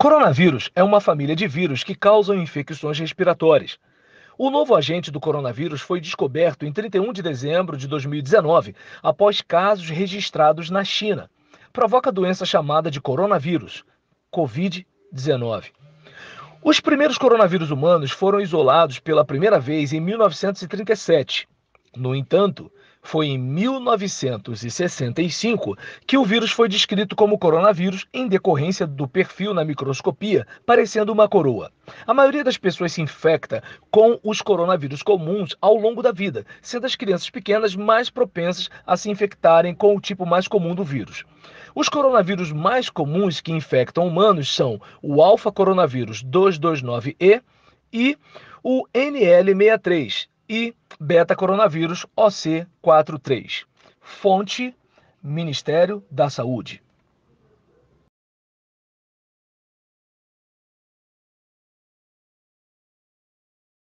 Coronavírus é uma família de vírus que causam infecções respiratórias. O novo agente do coronavírus foi descoberto em 31 de dezembro de 2019, após casos registrados na China. Provoca a doença chamada de coronavírus, Covid-19. Os primeiros coronavírus humanos foram isolados pela primeira vez em 1937. No entanto, foi em 1965 que o vírus foi descrito como coronavírus em decorrência do perfil na microscopia, parecendo uma coroa. A maioria das pessoas se infecta com os coronavírus comuns ao longo da vida, sendo as crianças pequenas mais propensas a se infectarem com o tipo mais comum do vírus. Os coronavírus mais comuns que infectam humanos são o alfa coronavírus 229E e o NL63 e beta coronavírus OC43. Fonte: Ministério da Saúde.